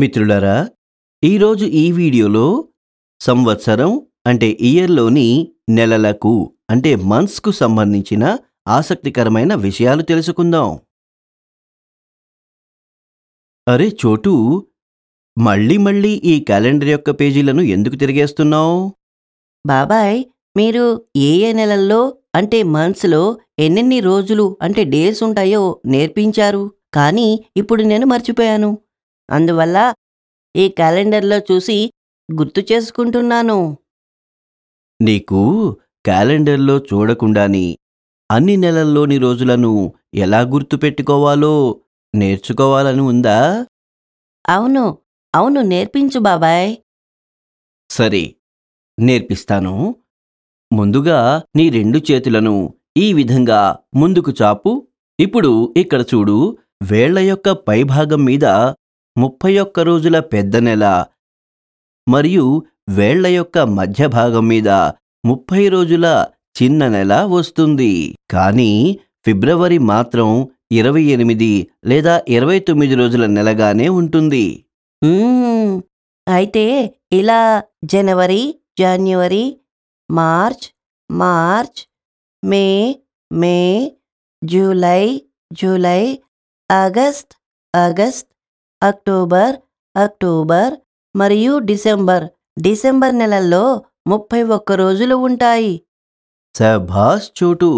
మిత్రులరా ఈరోజు ఈ వీడియోలో సంవత్సరం అంటే ఇయర్లోని నెలలకు అంటే మంత్స్కు సంబంధించిన ఆసక్తికరమైన విషయాలు తెలుసుకుందాం అరే చోటు మళ్ళీ మళ్ళీ ఈ క్యాలెండర్ యొక్క పేజీలను ఎందుకు తిరిగేస్తున్నావు బాబాయ్ మీరు ఏ ఏ నెలల్లో అంటే మంత్స్లో ఎన్నెన్ని రోజులు అంటే డేస్ ఉంటాయో నేర్పించారు కానీ ఇప్పుడు నేను మర్చిపోయాను అందువల్ల ఈ క్యాలెండర్లో చూసి గుర్తు చేసుకుంటున్నాను నీకు క్యాలెండర్లో చూడకుండాని అన్ని నెలల్లోని రోజులను ఎలా గుర్తుపెట్టుకోవాలో నేర్చుకోవాలని ఉందా అవును అవును నేర్పించు బాబాయ్ సరే నేర్పిస్తాను ముందుగా నీ రెండు చేతులను ఈ విధంగా ముందుకు చాపు ఇప్పుడు ఇక్కడ చూడు వేళ్ల యొక్క పైభాగం మీద ముప్పై ఒక్క రోజుల పెద్ద నెల మరియు వేళ్ల యొక్క మధ్య భాగం మీద ముప్పై రోజుల చిన్న నెల వస్తుంది కానీ ఫిబ్రవరి మాత్రం ఇరవై ఎనిమిది లేదా ఇరవై తొమ్మిది రోజుల నెలగానే ఉంటుంది అయితే ఇలా జనవరి జాన్యువరి మార్చ్ మార్చ్ మే మే జూలై జూలై ఆగస్ట్ ఆగస్ట్ అక్టోబర్ అక్టోబర్ మరియు డిసెంబర్ డిసెంబర్ నెలల్లో ముప్పై ఒక్క రోజులు ఉంటాయి సభాస్ చోటు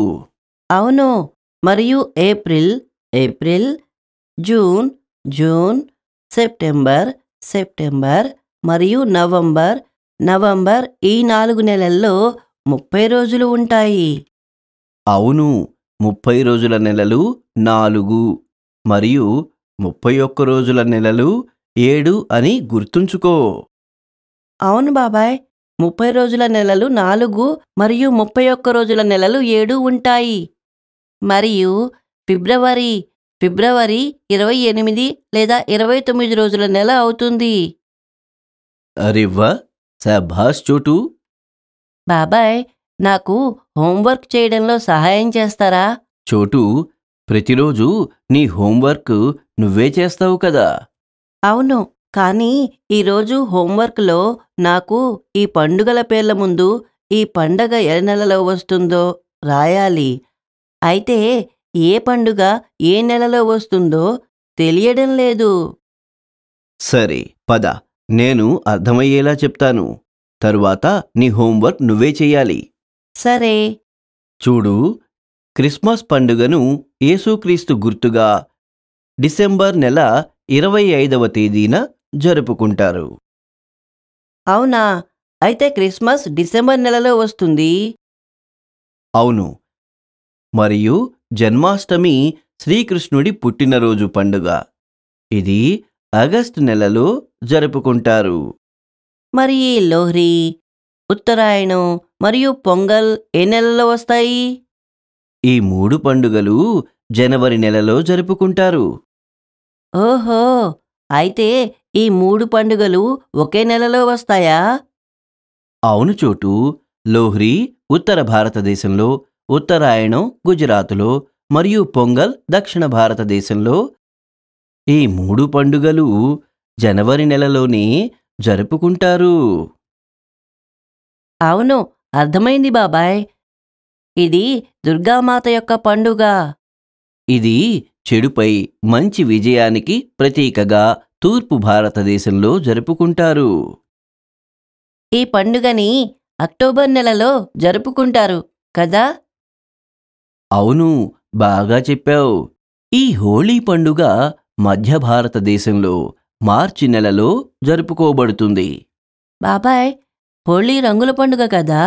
అవును మరియు ఏప్రిల్ ఏప్రిల్ జూన్ జూన్ సెప్టెంబర్ సెప్టెంబర్ మరియు నవంబర్ నవంబర్ ఈ నాలుగు నెలల్లో ముప్పై రోజులు ఉంటాయి అవును ముప్పై రోజుల నెలలు నాలుగు మరియు ముప్పై ఒక్క రోజుల నెలలు ఏడు అని గుర్తుంచుకో అవును బాబాయ్ ముప్పై రోజుల నెలలు నాలుగు మరియు ముప్పై ఒక్క రోజుల నెలలు ఏడు ఉంటాయి మరియు ఫిబ్రవరి ఫిబ్రవరి ఇరవై ఎనిమిది లేదా ఇరవై తొమ్మిది రోజుల నెల అవుతుంది అరివ్వా సభాస్ చోటు బాబాయ్ నాకు హోంవర్క్ చేయడంలో సహాయం చేస్తారా చోటు ప్రతిరోజు నీ హోంవర్క్ నువ్వే చేస్తావు కదా అవును కానీ ఈరోజు హోంవర్క్లో నాకు ఈ పండుగల పేర్ల ముందు ఈ పండగ ఏ నెలలో వస్తుందో రాయాలి అయితే ఏ పండుగ ఏ నెలలో వస్తుందో తెలియడం లేదు సరే పద నేను అర్థమయ్యేలా చెప్తాను తరువాత నీ హోంవర్క్ నువ్వే చెయ్యాలి సరే చూడు క్రిస్మస్ పండుగను యేసుక్రీస్తు గుర్తుగా డిసెంబర్ నెల ఇరవై ఐదవ తేదీన జరుపుకుంటారు అవునా అయితే క్రిస్మస్ డిసెంబర్ నెలలో వస్తుంది అవును మరియు జన్మాష్టమి శ్రీకృష్ణుడి పుట్టినరోజు పండుగ ఇది ఆగస్టు నెలలో జరుపుకుంటారు మరి లోహ్రి ఉత్తరాయణం మరియు పొంగల్ ఏ నెలలో వస్తాయి ఈ మూడు పండుగలు జనవరి నెలలో జరుపుకుంటారు ఓహో అయితే ఈ మూడు పండుగలు ఒకే నెలలో వస్తాయా అవును చోటు లోహ్రీ ఉత్తర భారతదేశంలో ఉత్తరాయణం గుజరాత్లో మరియు పొంగల్ దక్షిణ భారతదేశంలో ఈ మూడు పండుగలు జనవరి నెలలోనే జరుపుకుంటారు అవును అర్థమైంది బాబాయ్ ఇది దుర్గామాత యొక్క పండుగ ఇది చెడుపై మంచి విజయానికి ప్రతీకగా తూర్పు భారతదేశంలో జరుపుకుంటారు ఈ పండుగని అక్టోబర్ నెలలో జరుపుకుంటారు కదా అవును బాగా చెప్పావు ఈ హోళీ పండుగ మధ్య భారతదేశంలో మార్చి నెలలో జరుపుకోబడుతుంది బాబాయ్ హోళీ రంగుల పండుగ కదా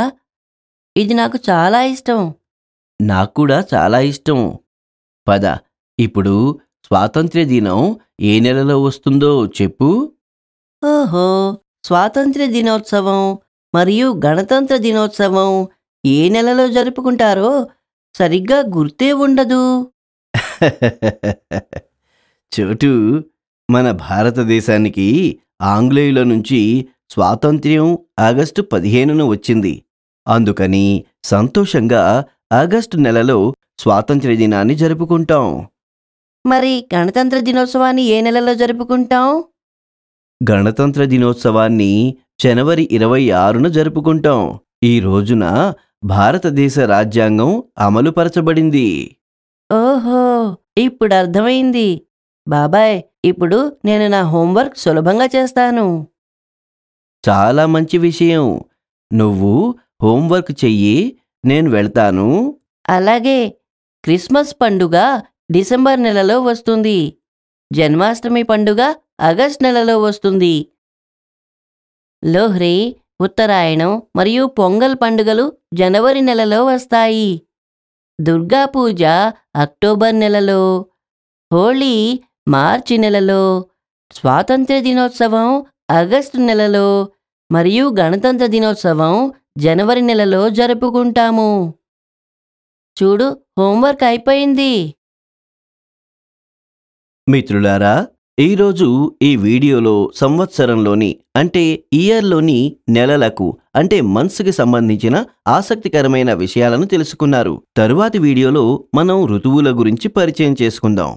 ఇది నాకు చాలా ఇష్టం నాకు కూడా చాలా ఇష్టం పద ఇప్పుడు స్వాతంత్ర్య దినం ఏ నెలలో వస్తుందో చెప్పు ఓహో స్వాతంత్ర్య దినోత్సవం మరియు గణతంత్ర దినోత్సవం ఏ నెలలో జరుపుకుంటారో సరిగ్గా గుర్తే ఉండదు చోటు మన భారతదేశానికి ఆంగ్లేయుల నుంచి స్వాతంత్ర్యం ఆగస్టు పదిహేనున వచ్చింది అందుకని సంతోషంగా ఆగస్టు నెలలో స్వాతంత్ర్య దినాన్ని జరుపుకుంటాం మరి గణతంత్ర దినోత్సవాన్ని ఏ నెలలో జరుపుకుంటాం గణతంత్ర దినోత్సవాన్ని జనవరి ఇరవై ఆరున జరుపుకుంటాం ఈ రోజున భారతదేశ రాజ్యాంగం అమలుపరచబడింది ఓహో ఇప్పుడు అర్థమైంది బాబాయ్ ఇప్పుడు నేను నా హోంవర్క్ సులభంగా చేస్తాను చాలా మంచి విషయం నువ్వు హోంవర్క్ చెయ్యి నేను వెళ్తాను అలాగే క్రిస్మస్ పండుగ డిసెంబర్ నెలలో వస్తుంది జన్మాష్టమి పండుగ ఆగస్ట్ నెలలో వస్తుంది లోహ్రీ ఉత్తరాయణం మరియు పొంగల్ పండుగలు జనవరి నెలలో వస్తాయి దుర్గా పూజ అక్టోబర్ నెలలో హోళీ మార్చి నెలలో స్వాతంత్ర దినోత్సవం ఆగస్టు నెలలో మరియు గణతంత్ర దినోత్సవం జనవరి నెలలో జరుపుకుంటాము చూడు హోంవర్క్ అయిపోయింది మిత్రులారా ఈరోజు ఈ వీడియోలో సంవత్సరంలోని అంటే ఇయర్లోని నెలలకు అంటే మంత్స్కి సంబంధించిన ఆసక్తికరమైన విషయాలను తెలుసుకున్నారు తరువాతి వీడియోలో మనం ఋతువుల గురించి పరిచయం చేసుకుందాం